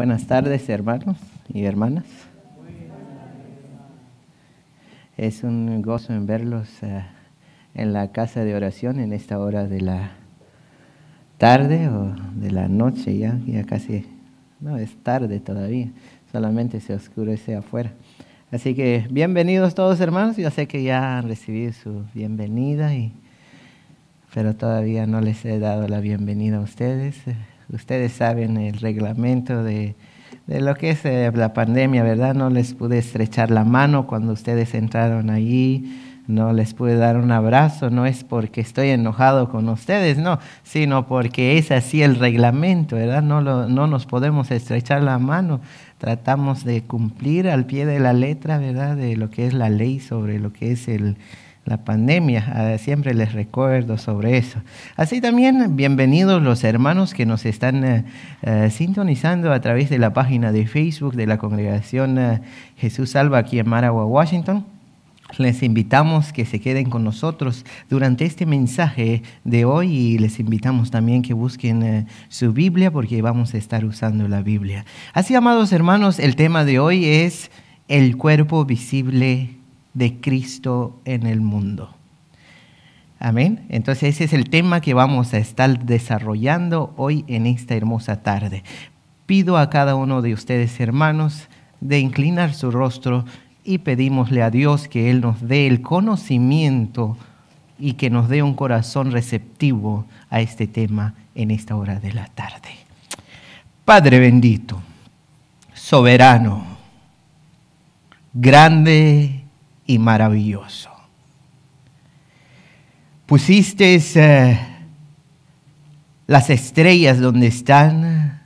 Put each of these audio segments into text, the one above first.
Buenas tardes, hermanos y hermanas. Es un gozo en verlos eh, en la casa de oración en esta hora de la tarde o de la noche ya, ya casi, no, es tarde todavía, solamente se oscurece afuera. Así que bienvenidos todos hermanos, ya sé que ya han recibido su bienvenida, y, pero todavía no les he dado la bienvenida a ustedes ustedes saben el reglamento de, lo que es eh, la pandemia, ¿verdad? No les pude estrechar la mano cuando ustedes entraron ahí, no les pude dar un abrazo, no es porque estoy enojado con ustedes, no, sino porque es así el reglamento, ¿verdad? No, lo, no nos podemos estrechar la mano, tratamos de cumplir al pie de la letra, ¿verdad? De lo que es la ley sobre lo que es el, la pandemia. Ah, siempre les recuerdo sobre eso. Así también, bienvenidos los hermanos que nos están eh, eh, sintonizando a través de la página de Facebook de la Congregación eh, Jesús Salva aquí en Maragua, Washington. Les invitamos que se queden con nosotros durante este mensaje de hoy y les invitamos también que busquen su Biblia porque vamos a estar usando la Biblia. Así, amados hermanos, el tema de hoy es el cuerpo visible de Cristo en el mundo. Amén. Entonces ese es el tema que vamos a estar desarrollando hoy en esta hermosa tarde. Pido a cada uno de ustedes, hermanos, de inclinar su rostro y pedimosle a Dios que Él nos dé el conocimiento y que nos dé un corazón receptivo a este tema en esta hora de la tarde. Padre bendito, soberano, grande y maravilloso. Pusiste eh, las estrellas donde están,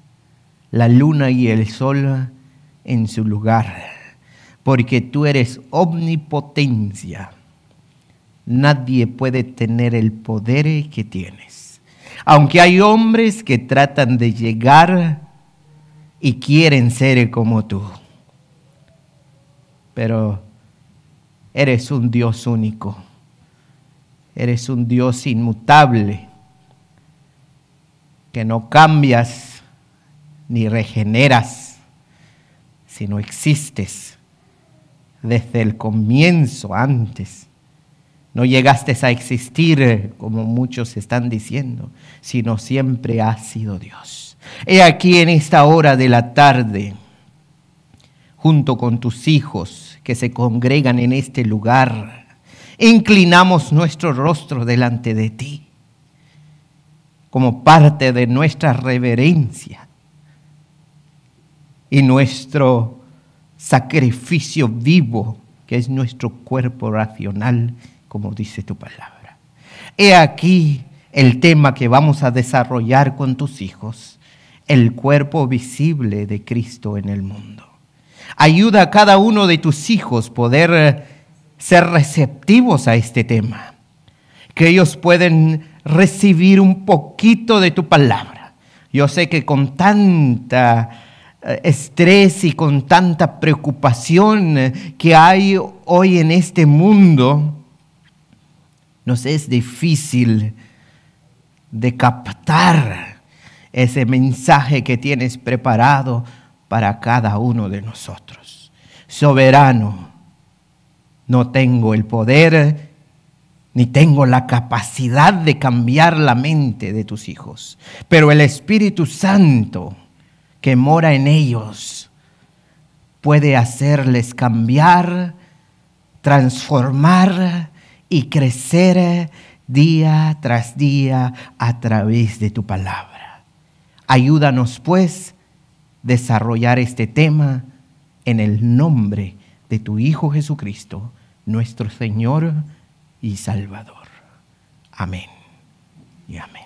la luna y el sol en su lugar, porque tú eres omnipotencia. Nadie puede tener el poder que tienes. Aunque hay hombres que tratan de llegar y quieren ser como tú. Pero Eres un Dios único. Eres un Dios inmutable, que no cambias ni regeneras, sino existes desde el comienzo, antes. No llegaste a existir, como muchos están diciendo, sino siempre has sido Dios. He aquí en esta hora de la tarde, junto con tus hijos, que se congregan en este lugar. Inclinamos nuestro rostro delante de ti como parte de nuestra reverencia y nuestro sacrificio vivo, que es nuestro cuerpo racional, como dice tu palabra. He aquí el tema que vamos a desarrollar con tus hijos, el cuerpo visible de Cristo en el mundo. Ayuda a cada uno de tus hijos poder eh, ser receptivos a este tema, que ellos pueden recibir un poquito de tu palabra. Yo sé que con tanta eh, estrés y con tanta preocupación eh, que hay hoy en este mundo, nos es difícil de captar ese mensaje que tienes preparado para cada uno de nosotros. Soberano, no tengo el poder ni tengo la capacidad de cambiar la mente de tus hijos, pero el Espíritu Santo que mora en ellos puede hacerles cambiar, transformar y crecer día tras día a través de tu palabra. Ayúdanos pues desarrollar este tema en el nombre de tu Hijo Jesucristo, nuestro Señor y Salvador. Amén y amén.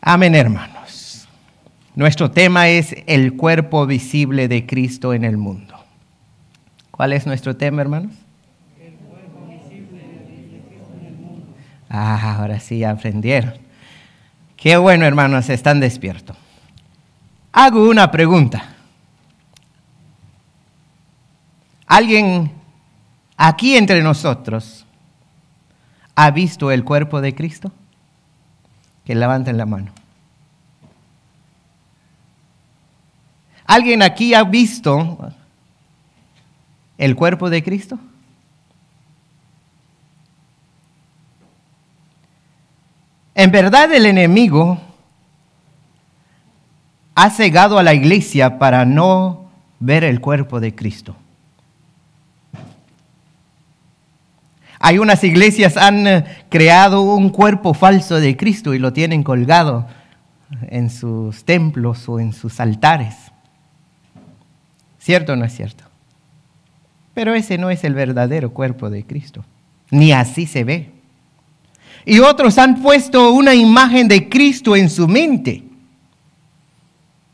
Amén, hermanos. Nuestro tema es el cuerpo visible de Cristo en el mundo. ¿Cuál es nuestro tema, hermanos? El cuerpo visible de Cristo en el mundo. Ah, ahora sí, aprendieron. Qué bueno, hermanos, están despiertos. Hago una pregunta. ¿Alguien aquí entre nosotros ha visto el cuerpo de Cristo? Que levanten la mano. ¿Alguien aquí ha visto el cuerpo de Cristo? En verdad el enemigo ha cegado a la iglesia para no ver el cuerpo de Cristo. Hay unas iglesias han eh, creado un cuerpo falso de Cristo y lo tienen colgado en sus templos o en sus altares. ¿Cierto o no es cierto? Pero ese no es el verdadero cuerpo de Cristo. Ni así se ve y otros han puesto una imagen de Cristo en su mente.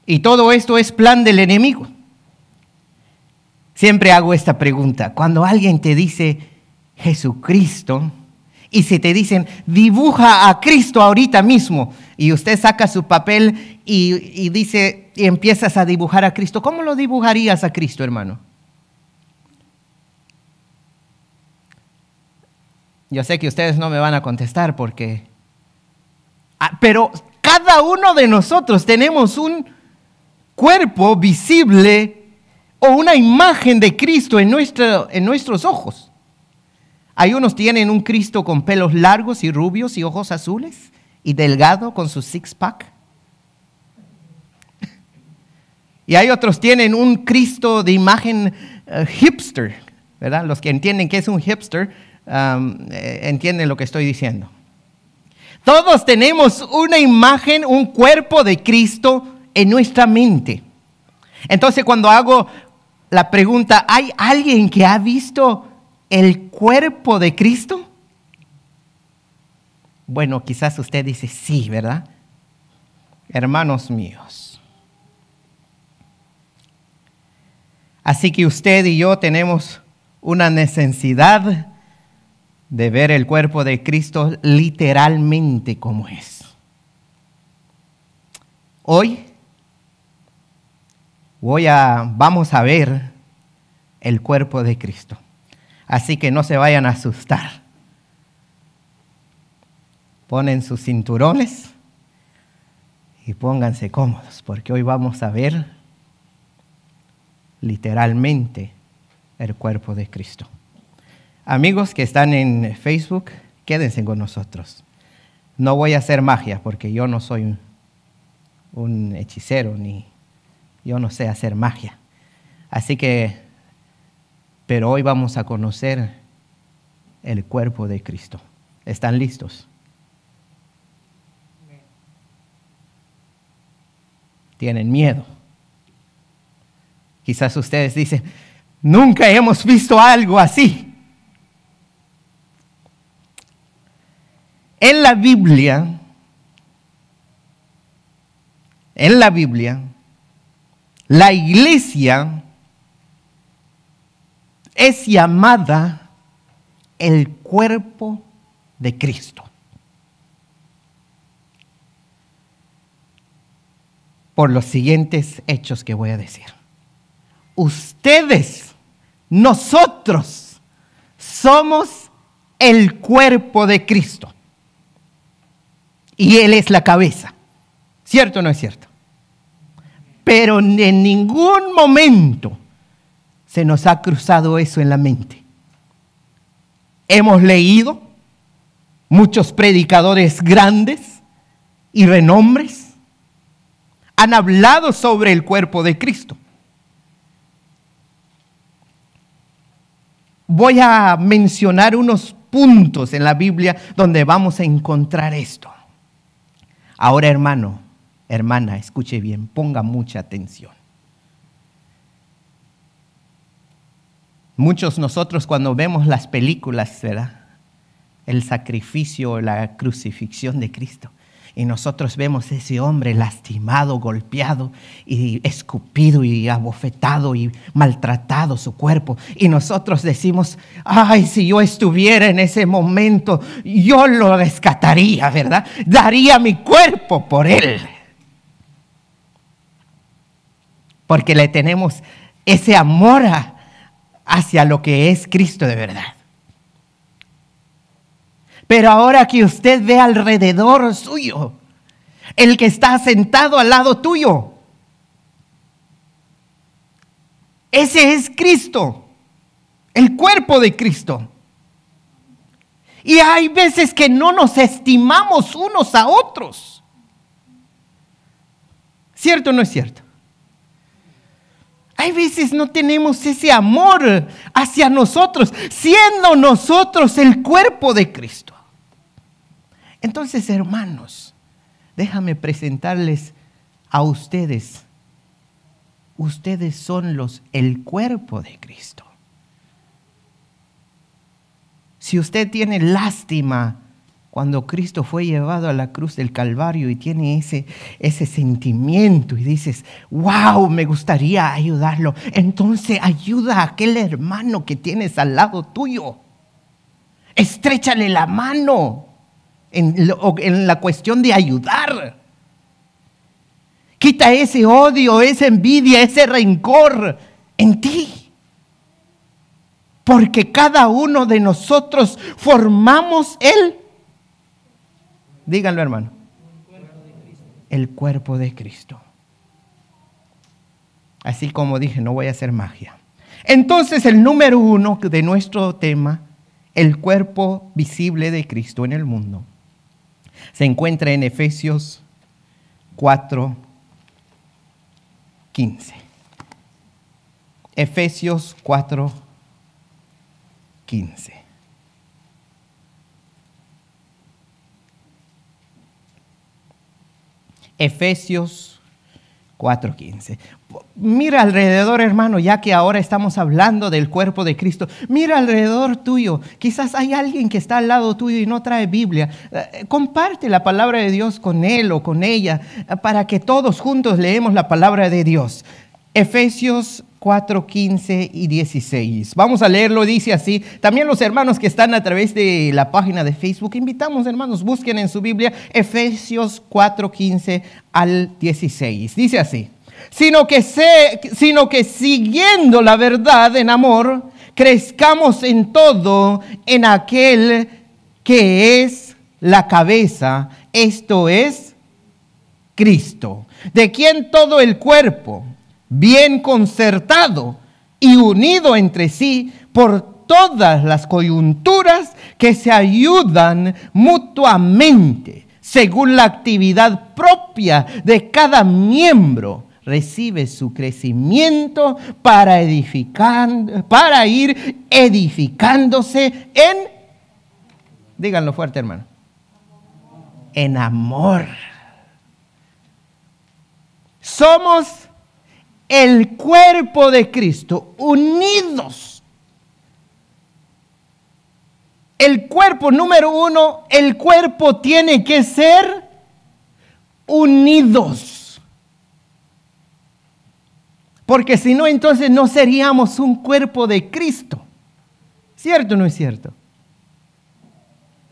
Y todo esto es plan del enemigo. Siempre hago esta pregunta. Cuando alguien te dice Jesucristo y se te dicen, dibuja a Cristo ahorita mismo, y usted saca su papel y, y dice, y empiezas a dibujar a Cristo, ¿cómo lo dibujarías a Cristo, hermano? Yo sé que ustedes no me van a contestar porque... Ah, pero cada uno de nosotros tenemos un cuerpo visible o una imagen de Cristo en, nuestros ojos. Hay unos tienen un Cristo con pelos largos y rubios y ojos azules y delgado con su six-pack. Y hay otros tienen un Cristo de imagen eh, hipster, ¿verdad? Los que entienden que es un hipster eh, entienden lo que estoy diciendo. Todos tenemos una imagen, un cuerpo de Cristo en nuestra mente. Entonces cuando hago la pregunta, ¿hay alguien que ha visto el cuerpo de Cristo? Bueno, quizás usted dice, sí, ¿verdad? Hermanos míos. Así que usted y yo tenemos una necesidad de ver el cuerpo de Cristo literalmente como es. Hoy voy a, vamos a ver el cuerpo de Cristo. Así que no se vayan a asustar. Ponen sus cinturones y pónganse cómodos, porque hoy vamos a ver literalmente el cuerpo de Cristo. Amigos que están en eh, Facebook, quédense con nosotros. No voy a hacer magia porque yo no soy un, hechicero ni yo no sé hacer magia. Así que, pero hoy vamos a conocer el cuerpo de Cristo. ¿Están listos? Tienen miedo. Quizás ustedes dicen, nunca hemos visto algo así. en la Biblia, en la Biblia, la iglesia es llamada el cuerpo de Cristo. Por los siguientes hechos que voy a decir. Ustedes, nosotros, somos el cuerpo de Cristo y Él es la cabeza. ¿Cierto o no es cierto? Pero en ningún momento se nos ha cruzado eso en la mente. Hemos leído muchos predicadores grandes y renombres, han hablado sobre el cuerpo de Cristo. Voy a mencionar unos puntos en la Biblia donde vamos a encontrar esto. Ahora, hermano, hermana, escuche bien, ponga mucha atención. Muchos nosotros cuando vemos las películas, ¿verdad? El sacrificio, o la crucifixión de Cristo y nosotros vemos ese hombre lastimado, golpeado y escupido y abofetado y maltratado su cuerpo. Y nosotros decimos, ay, si yo estuviera en ese momento, yo lo rescataría, ¿verdad? Daría mi cuerpo por él. Porque le tenemos ese amor hacia lo que es Cristo de verdad. Pero ahora que usted ve alrededor suyo, el que está sentado al lado tuyo, ese es Cristo, el cuerpo de Cristo. Y hay veces que no nos estimamos unos a otros. ¿Cierto o no es cierto? Hay veces no tenemos ese amor hacia nosotros, siendo nosotros el cuerpo de Cristo. Entonces, hermanos, déjame presentarles a ustedes. Ustedes son los el cuerpo de Cristo. Si usted tiene lástima cuando Cristo fue llevado a la cruz del Calvario y tiene ese, ese sentimiento y dices, wow, me gustaría ayudarlo, entonces ayuda a aquel hermano que tienes al lado tuyo. Estrechale la mano en, en la cuestión de ayudar. Quita ese odio, esa envidia, ese rencor en ti. Porque cada uno de nosotros formamos él díganlo hermano, el cuerpo de Cristo. Así como dije, no voy a hacer magia. Entonces el número uno de nuestro tema, el cuerpo visible de Cristo en el mundo se encuentra en Efesios 4, 15. Efesios 4, 15. Efesios 4.15. Mira alrededor, hermano, ya que ahora estamos hablando del cuerpo de Cristo. Mira alrededor tuyo. Quizás hay alguien que está al lado tuyo y no trae Biblia. Eh, comparte la palabra de Dios con él o con ella eh, para que todos juntos leemos la palabra de Dios. Efesios 4, 15 y 16. Vamos a leerlo, dice así. También los hermanos que están a través de la página de Facebook, invitamos hermanos, busquen en su Biblia Efesios 4, 15 al 16. Dice así, sino que, sino que siguiendo la verdad en amor, crezcamos en todo en aquel que es la cabeza, esto es Cristo, de quien todo el cuerpo bien concertado y unido entre sí por todas las coyunturas que se ayudan mutuamente según la actividad propia de cada miembro recibe su crecimiento para, edificar, para ir edificándose en, díganlo fuerte hermano, en amor. Somos el cuerpo de Cristo, unidos. El cuerpo, número uno, el cuerpo tiene que ser unidos. Porque si no, entonces no seríamos un cuerpo de Cristo. ¿Cierto o no es cierto?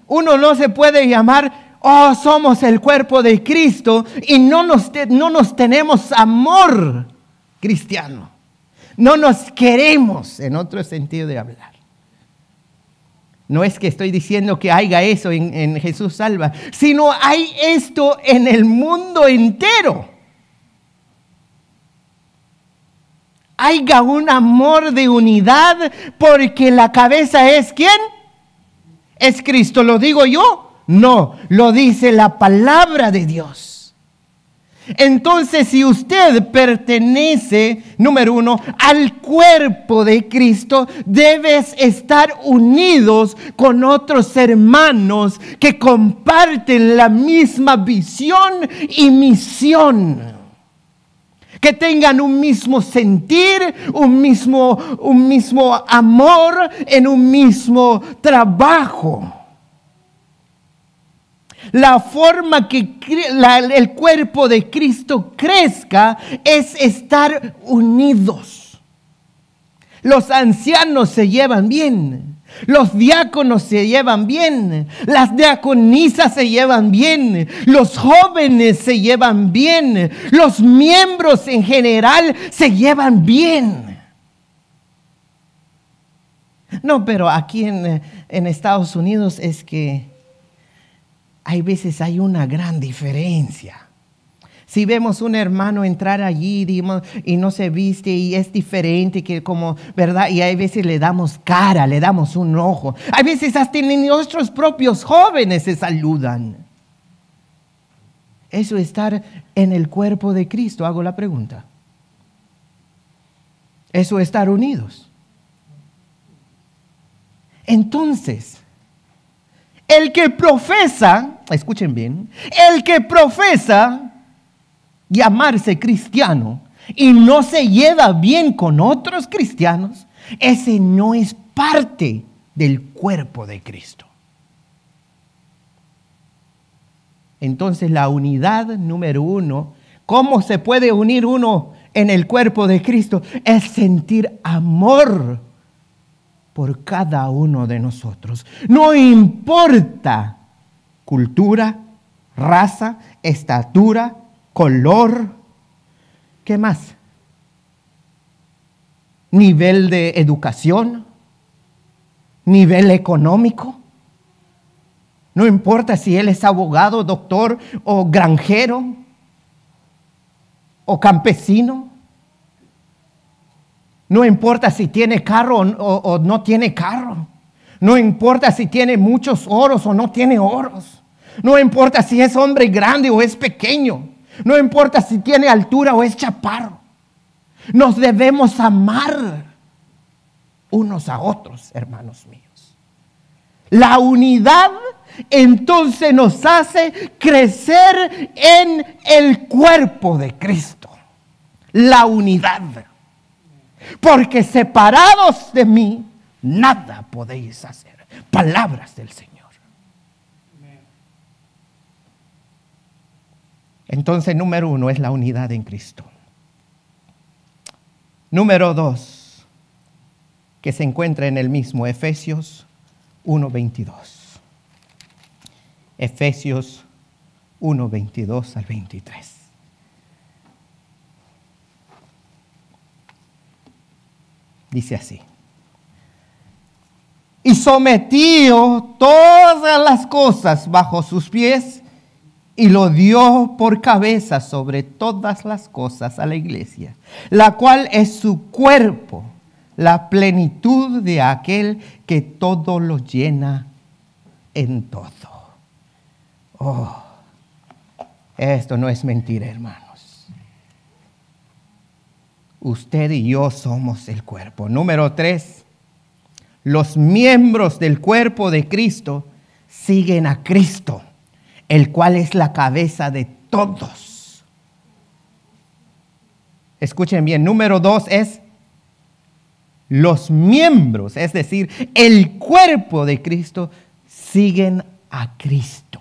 Uno no se puede llamar, oh, somos el cuerpo de Cristo y no nos, no nos tenemos amor cristiano. No nos queremos en otro sentido de hablar. No es que estoy diciendo que haya eso en, Jesús salva, sino hay esto en el mundo entero. Haya un amor de unidad porque la cabeza es quién? Es Cristo, lo digo yo. No, lo dice la palabra de Dios. Entonces, si usted pertenece, número uno, al cuerpo de Cristo, debes estar unidos con otros hermanos que comparten la misma visión y misión. Que tengan un mismo sentir, un mismo, amor en un mismo trabajo. La forma que el cuerpo de Cristo crezca es estar unidos. Los ancianos se llevan bien. Los diáconos se llevan bien, las diaconisas se llevan bien, los jóvenes se llevan bien, los miembros en general se llevan bien. No, pero aquí en Estados Unidos es que hay veces hay una gran diferencia. Si vemos un hermano entrar allí y no se viste y es diferente que como, ¿verdad? Y hay veces le damos cara, le damos un ojo. Hay veces hasta nuestros propios jóvenes se saludan. Eso estar en el cuerpo de Cristo, hago la pregunta. Eso estar unidos. Entonces, el que profesa escuchen bien, el que profesa llamarse cristiano y no se lleva bien con otros cristianos, ese no es parte del cuerpo de Cristo. Entonces la unidad número uno, ¿cómo se puede unir uno en el cuerpo de Cristo? Es sentir amor por cada uno de nosotros. No importa cultura, raza, estatura, color, ¿qué más? Nivel de educación, nivel económico. No importa si él es abogado, doctor o granjero o campesino. No importa si tiene carro o, no tiene carro. No importa si tiene muchos oros o no tiene oros. No importa si es hombre grande o es pequeño. No importa si tiene altura o es chaparro. Nos debemos amar unos a otros, hermanos míos. La unidad entonces nos hace crecer en el cuerpo de Cristo. La unidad. Porque separados de mí, nada podéis hacer. Palabras del Señor. Entonces, número uno es la unidad en Cristo. Número dos, que se encuentra en el mismo Efesios 1.22. Efesios 1.22 al 23. Dice así y sometió todas las cosas bajo sus pies y lo dio por cabeza sobre todas las cosas a la iglesia, la cual es su cuerpo, la plenitud de aquel que todo lo llena en todo. Oh, esto no es mentira, hermanos. Usted y yo somos el cuerpo. Número tres los miembros del cuerpo de Cristo siguen a Cristo, el cual es la cabeza de todos. Escuchen bien, número dos es los miembros, es decir, el cuerpo de Cristo, siguen a Cristo.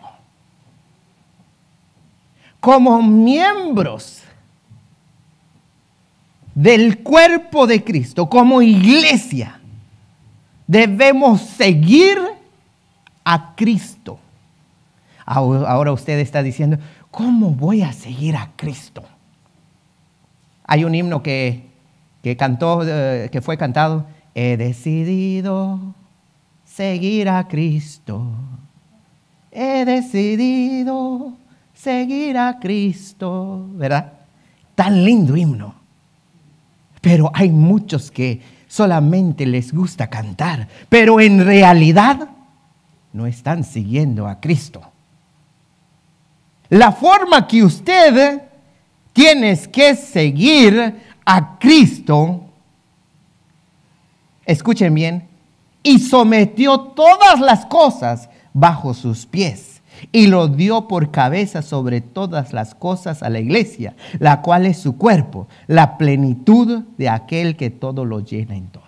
Como miembros del cuerpo de Cristo, como iglesia, Debemos seguir a Cristo. Ahora usted está diciendo, ¿cómo voy a seguir a Cristo? Hay un himno que, que cantó, eh, que fue cantado, he decidido seguir a Cristo. He decidido seguir a Cristo, ¿verdad? Tan lindo himno. Pero hay muchos que solamente les gusta cantar, pero en realidad no están siguiendo a Cristo. La forma que usted tiene que seguir a Cristo, escuchen bien, y sometió todas las cosas bajo sus pies y lo dio por cabeza sobre todas las cosas a la iglesia, la cual es su cuerpo, la plenitud de aquel que todo lo llena en todo.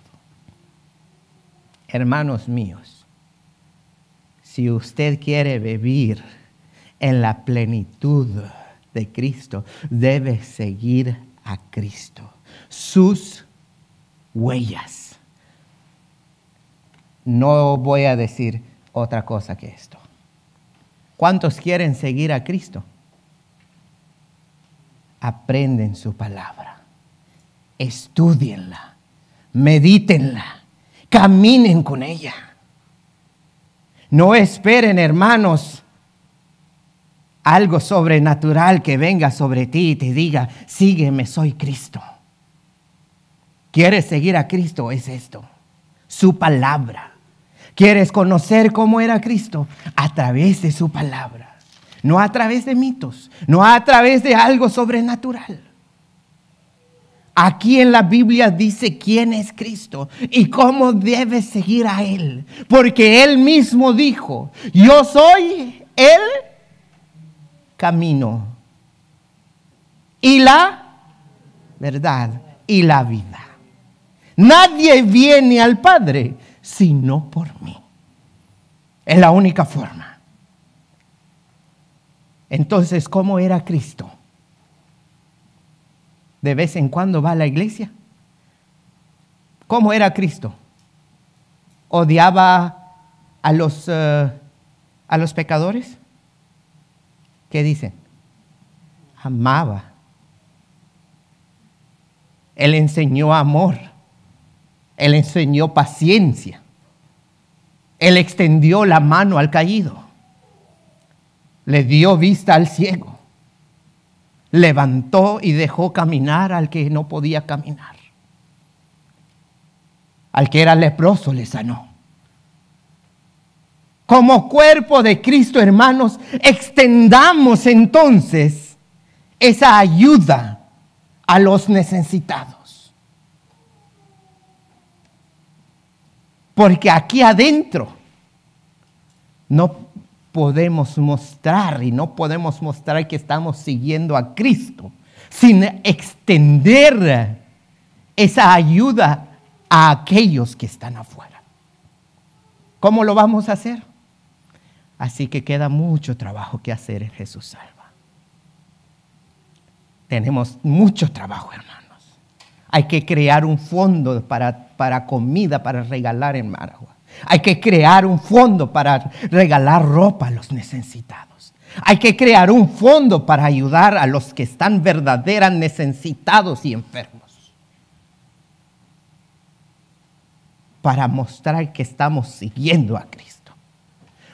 Hermanos míos, si usted quiere vivir en la plenitud de Cristo, debe seguir a Cristo, sus huellas. No voy a decir otra cosa que esto. ¿Cuántos quieren seguir a Cristo? Aprenden su palabra, estudienla, medítenla, caminen con ella. No esperen, hermanos, algo sobrenatural que venga sobre ti y te diga, sígueme, soy Cristo. ¿Quieres seguir a Cristo? Es esto, su palabra. ¿Quieres conocer cómo era Cristo? A través de su palabra, no a través de mitos, no a través de algo sobrenatural. Aquí en la Biblia dice quién es Cristo y cómo debes seguir a Él. Porque Él mismo dijo, yo soy el camino y la verdad y la vida. Nadie viene al Padre sino por mí. Es la única forma. Entonces, ¿cómo era Cristo? ¿De vez en cuando va a la iglesia? ¿Cómo era Cristo? ¿Odiaba a los, eh, a los pecadores? ¿Qué dicen? Amaba. Él enseñó amor. Él enseñó paciencia. Él extendió la mano al caído. Le dio vista al ciego. Levantó y dejó caminar al que no podía caminar. Al que era leproso le sanó. Como cuerpo de Cristo, hermanos, extendamos entonces esa ayuda a los necesitados. Porque aquí adentro no podemos mostrar y no podemos mostrar que estamos siguiendo a Cristo sin extender esa ayuda a aquellos que están afuera. ¿Cómo lo vamos a hacer? Así que queda mucho trabajo que hacer en Jesús Salva. Tenemos mucho trabajo, hermano. Hay que crear un fondo para, para comida, para regalar en Maragua. Hay que crear un fondo para regalar ropa a los necesitados. Hay que crear un fondo para ayudar a los que están verdaderamente necesitados y enfermos. Para mostrar que estamos siguiendo a Cristo.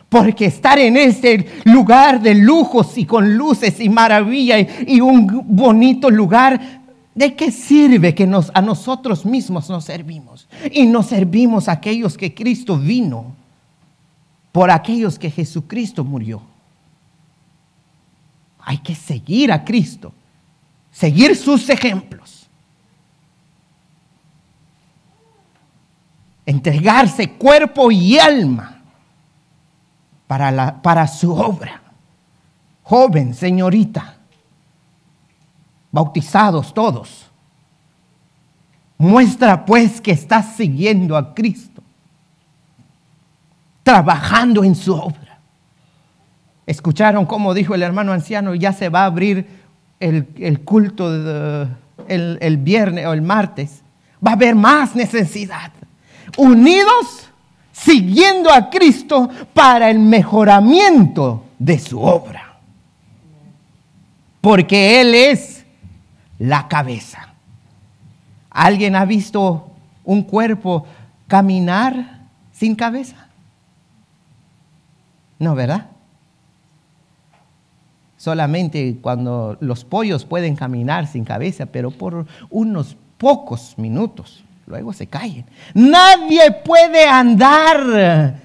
Porque estar en ese lugar de lujos y con luces y maravilla y, un bonito lugar ¿De qué sirve que a nosotros mismos nos servimos? Y nos servimos a aquellos que Cristo vino, por aquellos que Jesucristo murió. Hay que seguir a Cristo, seguir sus ejemplos. Entregarse cuerpo y alma para su obra. Joven, señorita bautizados todos. Muestra pues que estás siguiendo a Cristo, trabajando en su obra. Escucharon cómo dijo el hermano anciano, ya se va a abrir el, culto el viernes o el martes. Va a haber más necesidad. Unidos, siguiendo a Cristo para el mejoramiento de su obra. Porque Él es la cabeza. ¿Alguien ha visto un cuerpo caminar sin cabeza? No, ¿verdad? Solamente cuando los pollos pueden caminar sin cabeza, pero por unos pocos minutos, luego se caen. Nadie puede andar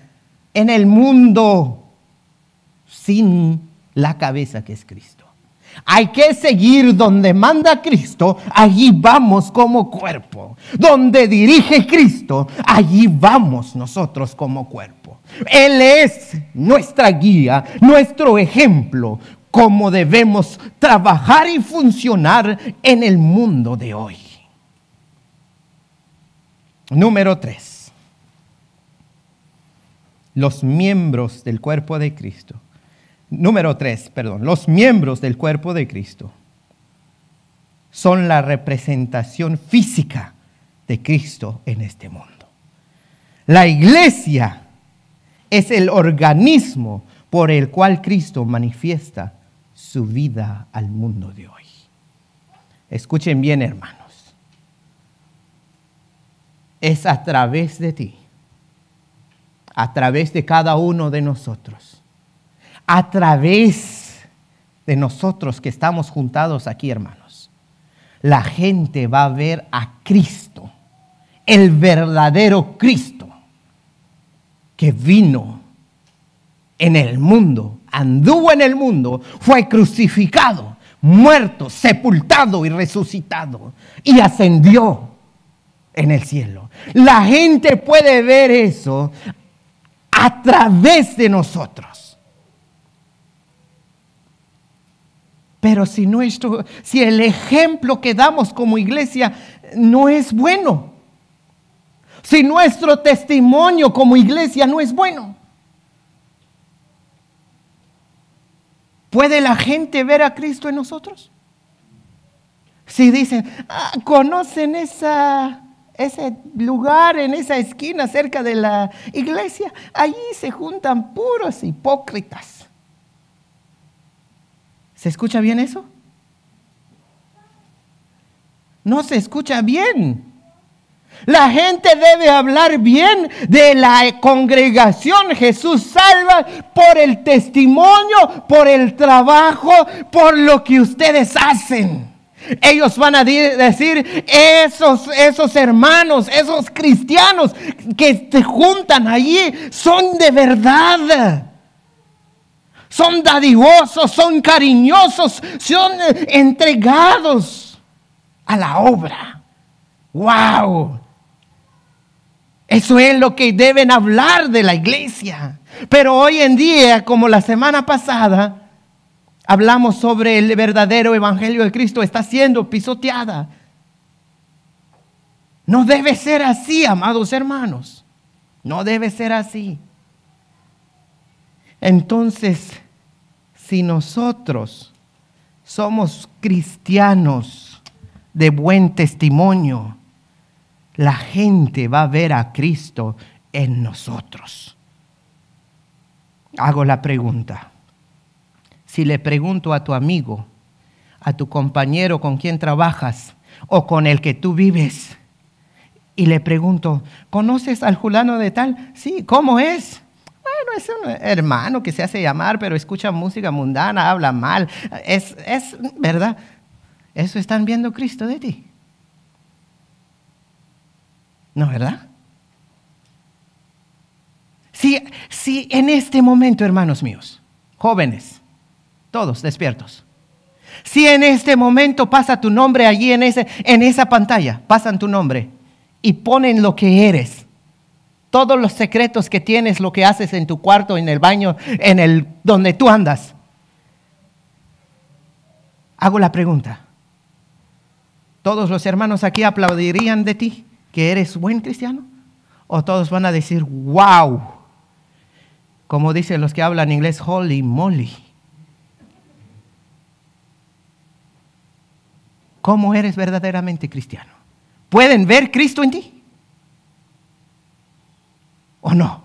en el mundo sin la cabeza que es Cristo. Hay que seguir donde manda Cristo, allí vamos como cuerpo. Donde dirige Cristo, allí vamos nosotros como cuerpo. Él es nuestra guía, nuestro ejemplo, cómo debemos trabajar y funcionar en el mundo de hoy. Número 3. Los miembros del cuerpo de Cristo Número tres, perdón, los miembros del cuerpo de Cristo son la representación física de Cristo en este mundo. La iglesia es el organismo por el cual Cristo manifiesta su vida al mundo de hoy. Escuchen bien, hermanos. Es a través de ti, a través de cada uno de nosotros, a través de nosotros que estamos juntados aquí, hermanos, la gente va a ver a Cristo, el verdadero Cristo, que vino en el mundo, anduvo en el mundo, fue crucificado, muerto, sepultado y resucitado, y ascendió en el cielo. La gente puede ver eso a través de nosotros. Pero si, nuestro, si el ejemplo que damos como iglesia no es bueno, si nuestro testimonio como iglesia no es bueno, ¿puede la gente ver a Cristo en nosotros? Si dicen, ah, conocen ese lugar, en esa esquina cerca de la iglesia, allí se juntan puros hipócritas ¿Se escucha bien eso? No se escucha bien. La gente debe hablar bien de la congregación. Jesús salva por el testimonio, por el trabajo, por lo que ustedes hacen. Ellos van a decir, esos, esos hermanos, esos cristianos que se juntan allí son de verdad son dadivosos, son cariñosos, son eh, entregados a la obra. ¡Wow! Eso es lo que deben hablar de la iglesia. Pero hoy en día, como la semana pasada, hablamos sobre el verdadero evangelio de Cristo, está siendo pisoteada. No debe ser así, amados hermanos. No debe ser así. Entonces, si nosotros somos cristianos de buen testimonio, la gente va a ver a Cristo en nosotros. Hago la pregunta. Si le pregunto a tu amigo, a tu compañero con quien trabajas o con el que tú vives, y le pregunto, ¿conoces al Julano de tal? Sí, ¿cómo es? Bueno, es un hermano que se hace llamar, pero escucha música mundana, habla mal. Es, verdad. Eso están viendo Cristo de ti. ¿No, verdad? Si, si en este momento, hermanos míos, jóvenes, todos despiertos, si en este momento pasa tu nombre allí en, ese, en esa pantalla, pasan tu nombre y ponen lo que eres todos los secretos que tienes, lo que haces en tu cuarto, en el baño, en el donde tú andas. Hago la pregunta. ¿Todos los hermanos aquí aplaudirían de ti que eres buen cristiano? ¿O todos van a decir, wow? Como dicen los que hablan inglés, holy moly. ¿Cómo eres verdaderamente cristiano? ¿Pueden ver Cristo en ti? o no?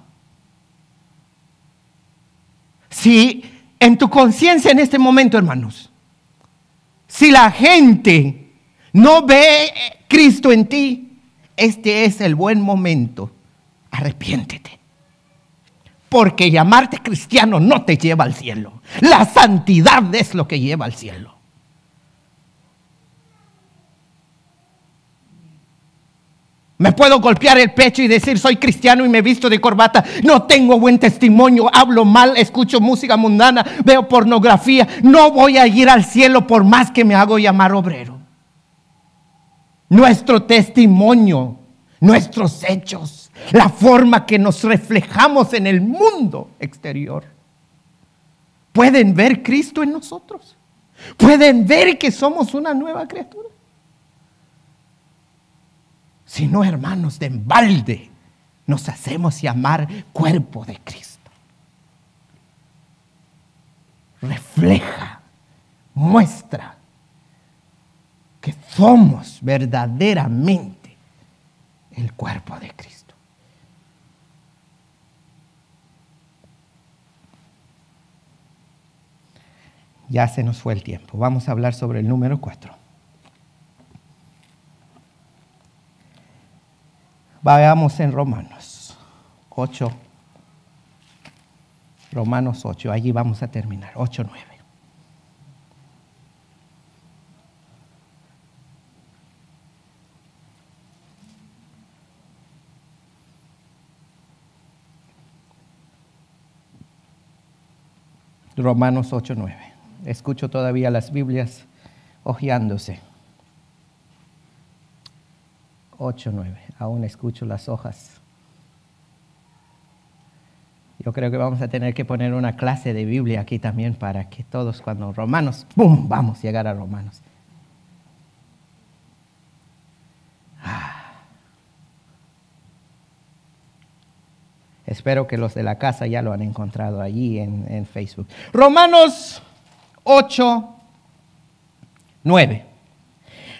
Si en tu conciencia en este momento, hermanos, si la gente no ve eh, Cristo en ti, este es el buen momento. Arrepiéntete. Porque llamarte cristiano no te lleva al cielo. La santidad es lo que lleva al cielo. Me puedo golpear el pecho y decir soy cristiano y me visto de corbata. No tengo buen testimonio, hablo mal, escucho música mundana, veo pornografía. No voy a ir al cielo por más que me hago llamar obrero. Nuestro testimonio, nuestros hechos, la forma que nos reflejamos en el mundo exterior. Pueden ver Cristo en nosotros. Pueden ver que somos una nueva criatura. Si no, hermanos, de embalde nos hacemos llamar cuerpo de Cristo. Refleja, muestra que somos verdaderamente el cuerpo de Cristo. Ya se nos fue el tiempo. Vamos a hablar sobre el número cuatro. Vayamos en Romanos 8. Romanos 8, allí vamos a terminar, 8, 9. Romanos 8, 9. Escucho todavía las Biblias hojeándose. 8, 9. Aún escucho las hojas. Yo creo que vamos a tener que poner una clase de Biblia aquí también para que todos cuando Romanos, ¡pum!, vamos a llegar a Romanos. Ah. Espero que los de la casa ya lo han encontrado allí en, en Facebook. Romanos 8, 9.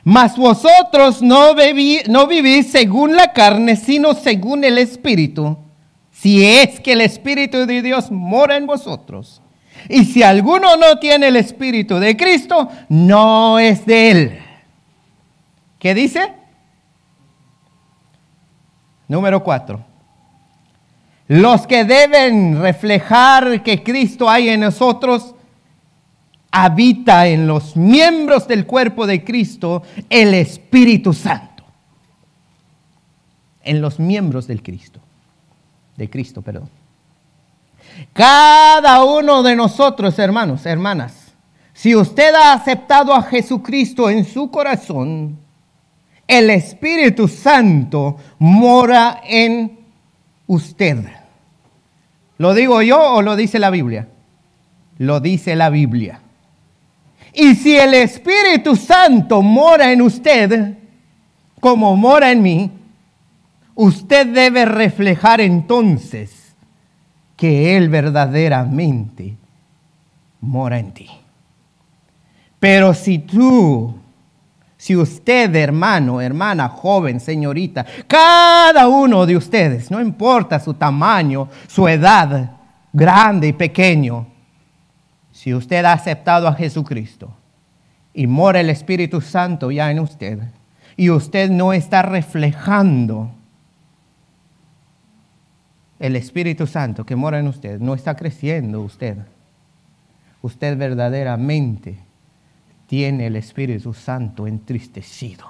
Mas vosotros no, vivís según la carne, sino según el Espíritu, si es que el Espíritu de Dios mora en vosotros. Y si alguno no tiene el Espíritu de Cristo, no es de él. ¿Qué dice? Número cuatro. Los que deben reflejar que Cristo hay en nosotros habita en los miembros del cuerpo de Cristo el Espíritu Santo. En los miembros del Cristo. De Cristo, perdón. Cada uno de nosotros, hermanos, hermanas, si usted ha aceptado a Jesucristo en su corazón, el Espíritu Santo mora en usted. ¿Lo digo yo o lo dice la Biblia? Lo dice la Biblia. Y si el Espíritu Santo mora en usted, como mora en mí, usted debe reflejar entonces que Él verdaderamente mora en ti. Pero si tú, si usted, hermano, hermana, joven, señorita, cada uno de ustedes, no importa su tamaño, su edad, grande y pequeño, si usted ha aceptado a Jesucristo y mora el Espíritu Santo ya en usted, y usted no está reflejando el Espíritu Santo que mora en usted, no está creciendo usted. Usted verdaderamente tiene el Espíritu Santo entristecido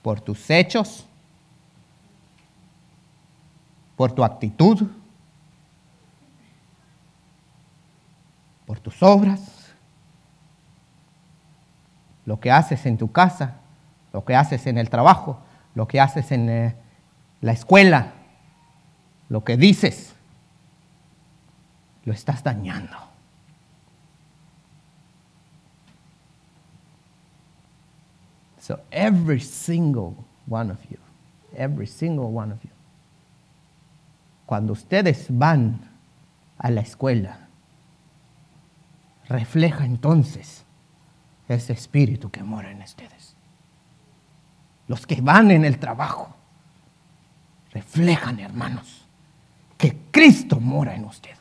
por tus hechos, por tu actitud, por tus obras, lo que haces en tu casa, lo que haces en el trabajo, lo que haces en eh, la escuela, lo que dices, lo estás dañando. So every single one of you, every single one of you, cuando ustedes van a la escuela, refleja entonces ese espíritu que mora en ustedes. Los que van en el trabajo reflejan, hermanos, que Cristo mora en usted,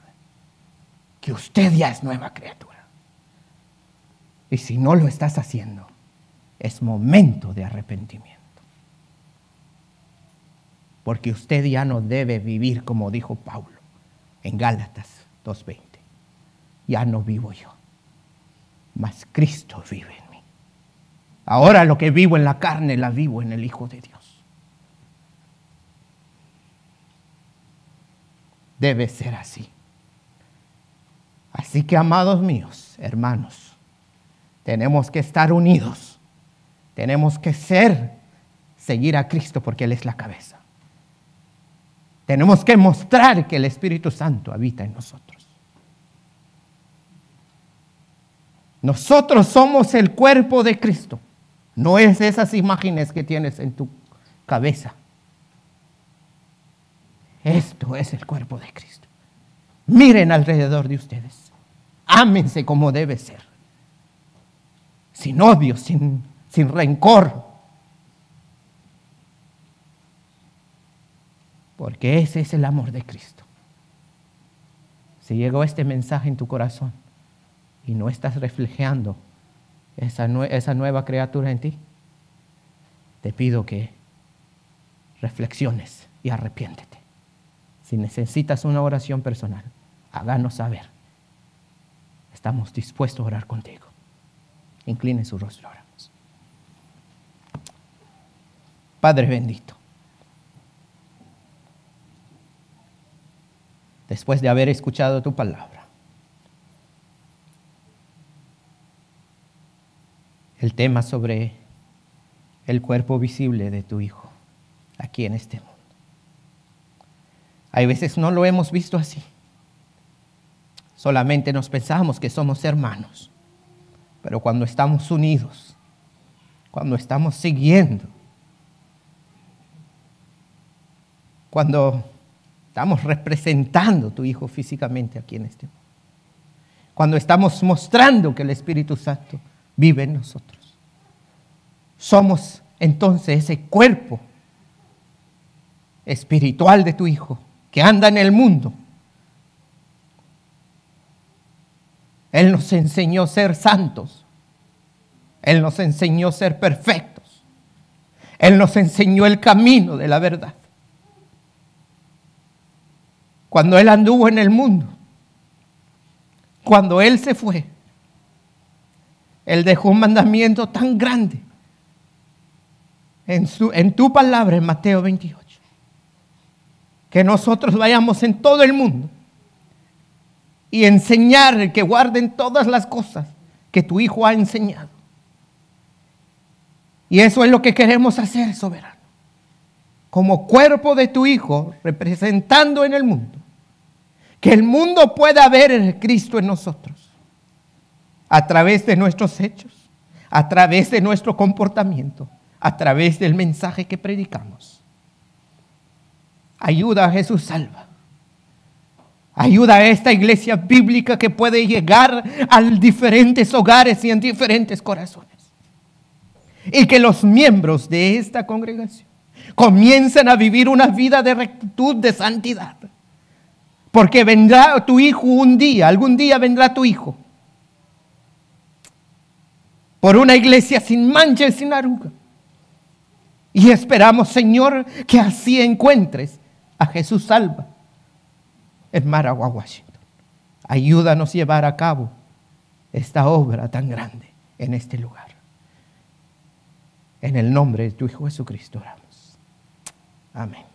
que usted ya es nueva criatura. Y si no lo estás haciendo, es momento de arrepentimiento. Porque usted ya no debe vivir como dijo Pablo en Gálatas 2.20 ya no vivo yo, mas Cristo vive en mí. Ahora lo que vivo en la carne, la vivo en el Hijo de Dios. Debe ser así. Así que, amados míos, hermanos, tenemos que estar unidos. Tenemos que ser, seguir a Cristo porque Él es la cabeza. Tenemos que mostrar que el Espíritu Santo habita en nosotros. Nosotros somos el cuerpo de Cristo. No es esas imágenes que tienes en tu cabeza. Esto es el cuerpo de Cristo. Miren alrededor de ustedes. Ámense como debe ser. Sin odio, sin, sin rencor. Porque ese es el amor de Cristo. Si llegó este mensaje en tu corazón, y no estás reflejando esa, esa nueva criatura en ti, te pido que reflexiones y arrepiéntete. Si necesitas una oración personal, háganos saber. Estamos dispuestos a orar contigo. Incline su rostro, oramos. Padre bendito, después de haber escuchado tu palabra, el tema sobre el cuerpo visible de tu Hijo aquí en este mundo. Hay veces no lo hemos visto así. Solamente nos pensamos que somos hermanos. Pero cuando estamos unidos, cuando estamos siguiendo, cuando estamos representando a tu Hijo físicamente aquí en este mundo, cuando estamos mostrando que el Espíritu Santo vive en nosotros. Somos entonces ese cuerpo espiritual de tu Hijo que anda en el mundo. Él nos enseñó a ser santos. Él nos enseñó a ser perfectos. Él nos enseñó el camino de la verdad. Cuando Él anduvo en el mundo, cuando Él se fue, él dejó un mandamiento tan grande en, en tu palabra en Mateo 28. Que nosotros vayamos en todo el mundo y enseñar que guarden todas las cosas que tu Hijo ha enseñado. Y eso es lo que queremos hacer, soberano. Como cuerpo de tu Hijo, representando en el mundo. Que el mundo pueda ver el Cristo en nosotros a través de nuestros hechos, a través de nuestro comportamiento, a través del mensaje que predicamos. Ayuda a Jesús salva. Ayuda a esta iglesia bíblica que puede llegar a diferentes hogares y en diferentes corazones. Y que los miembros de esta congregación comiencen a vivir una vida de rectitud, de santidad. Porque vendrá tu hijo un día, algún día vendrá tu hijo por una iglesia sin mancha y sin arruga. Y esperamos, Señor, que así encuentres a Jesús salva en Maragua, Washington. Ayúdanos a llevar a cabo esta obra tan grande en este lugar. En el nombre de tu Hijo Jesucristo oramos. Amén.